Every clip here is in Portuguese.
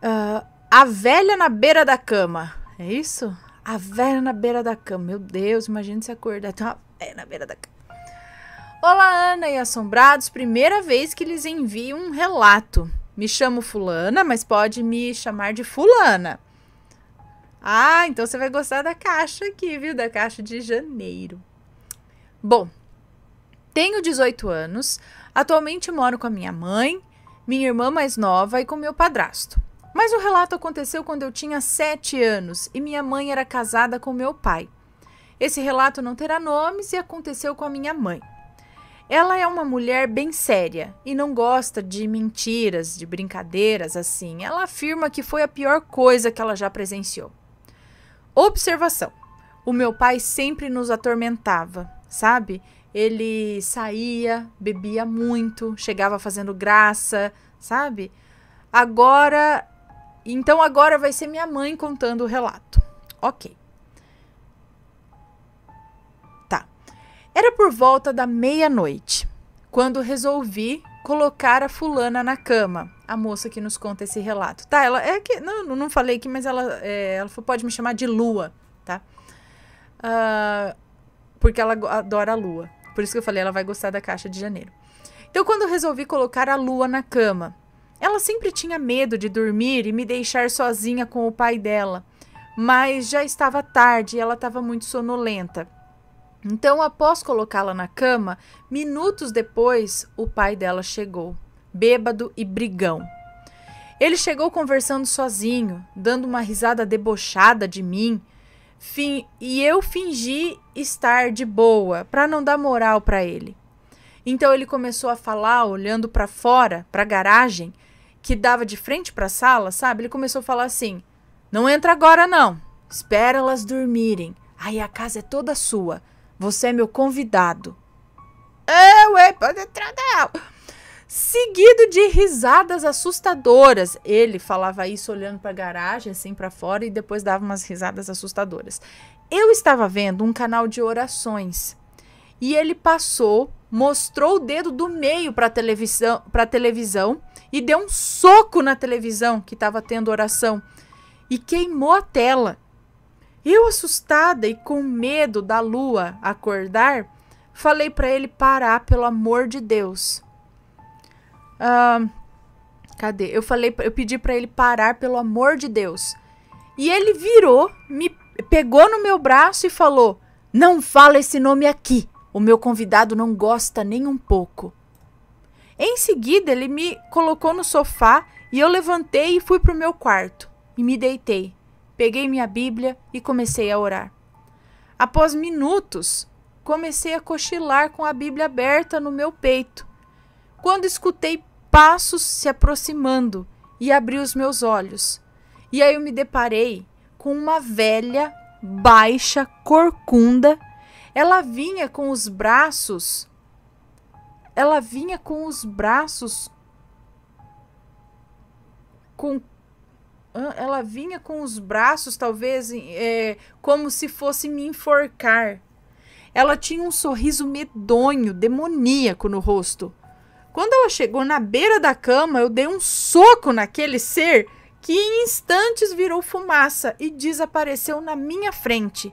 Uh, a velha na beira da cama. É isso? A velha na beira da cama. Meu Deus, imagina se acordar. Tem uma velha na beira da cama. Olá, Ana e Assombrados. Primeira vez que lhes envio um relato. Me chamo Fulana, mas pode me chamar de Fulana. Ah, então você vai gostar da caixa aqui, viu? Da caixa de janeiro. Bom, tenho 18 anos. Atualmente moro com a minha mãe, minha irmã mais nova e com meu padrasto. Mas o relato aconteceu quando eu tinha sete anos e minha mãe era casada com meu pai. Esse relato não terá nomes e aconteceu com a minha mãe. Ela é uma mulher bem séria e não gosta de mentiras, de brincadeiras assim. Ela afirma que foi a pior coisa que ela já presenciou. Observação: o meu pai sempre nos atormentava, sabe? Ele saía, bebia muito, chegava fazendo graça, sabe? Agora então agora vai ser minha mãe contando o relato. Ok. Tá. Era por volta da meia-noite quando resolvi colocar a fulana na cama. A moça que nos conta esse relato. Tá, ela é que. Não, não falei aqui, mas ela, é, ela pode me chamar de Lua, tá? Uh, porque ela adora a lua. Por isso que eu falei, ela vai gostar da caixa de janeiro. Então, quando eu resolvi colocar a lua na cama, ela sempre tinha medo de dormir e me deixar sozinha com o pai dela, mas já estava tarde e ela estava muito sonolenta. Então, após colocá-la na cama, minutos depois, o pai dela chegou, bêbado e brigão. Ele chegou conversando sozinho, dando uma risada debochada de mim, e eu fingi estar de boa para não dar moral para ele. Então ele começou a falar, olhando para fora, para a garagem, que dava de frente para a sala, sabe? Ele começou a falar assim: "Não entra agora não. Espera elas dormirem. Aí a casa é toda sua. Você é meu convidado." Eu, é, pode entrar não. Seguido de risadas assustadoras. Ele falava isso olhando para a garagem, assim para fora, e depois dava umas risadas assustadoras. Eu estava vendo um canal de orações e ele passou, mostrou o dedo do meio para televisão, para televisão e deu um soco na televisão que estava tendo oração e queimou a tela. Eu assustada e com medo da lua acordar, falei para ele parar pelo amor de Deus. Ah, cadê? Eu falei, eu pedi para ele parar pelo amor de Deus. E ele virou, me pegou no meu braço e falou: "Não fala esse nome aqui". O meu convidado não gosta nem um pouco. Em seguida, ele me colocou no sofá e eu levantei e fui para o meu quarto e me deitei. Peguei minha Bíblia e comecei a orar. Após minutos, comecei a cochilar com a Bíblia aberta no meu peito. Quando escutei passos se aproximando e abri os meus olhos. E aí eu me deparei com uma velha, baixa, corcunda ela vinha com os braços. Ela vinha com os braços. Com. Ela vinha com os braços, talvez, é, como se fosse me enforcar. Ela tinha um sorriso medonho, demoníaco no rosto. Quando ela chegou na beira da cama, eu dei um soco naquele ser que em instantes virou fumaça e desapareceu na minha frente.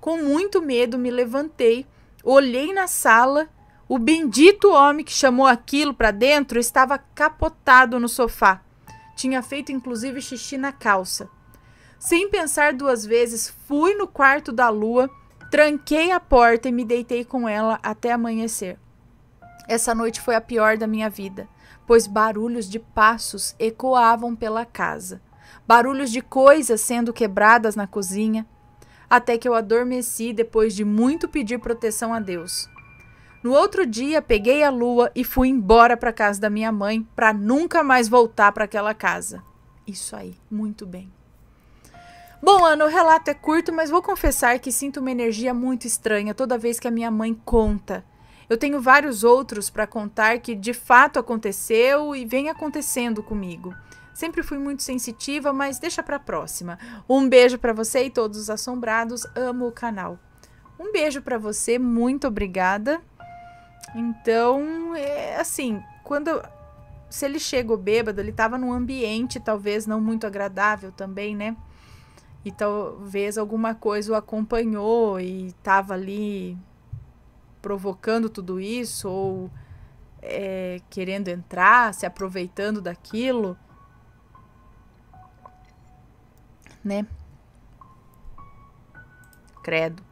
Com muito medo, me levantei, olhei na sala. O bendito homem que chamou aquilo para dentro estava capotado no sofá. Tinha feito inclusive xixi na calça. Sem pensar duas vezes, fui no quarto da lua, tranquei a porta e me deitei com ela até amanhecer. Essa noite foi a pior da minha vida, pois barulhos de passos ecoavam pela casa, barulhos de coisas sendo quebradas na cozinha, até que eu adormeci depois de muito pedir proteção a Deus. No outro dia, peguei a lua e fui embora para casa da minha mãe para nunca mais voltar para aquela casa. Isso aí, muito bem. Bom, Ana, o relato é curto, mas vou confessar que sinto uma energia muito estranha toda vez que a minha mãe conta. Eu tenho vários outros para contar que de fato aconteceu e vem acontecendo comigo. Sempre fui muito sensitiva, mas deixa pra próxima. Um beijo para você e todos os assombrados. Amo o canal. Um beijo para você, muito obrigada. Então, é assim, quando se ele chegou bêbado, ele estava num ambiente talvez não muito agradável também, né? E talvez alguma coisa o acompanhou e estava ali provocando tudo isso ou é, querendo entrar, se aproveitando daquilo. né? Credo.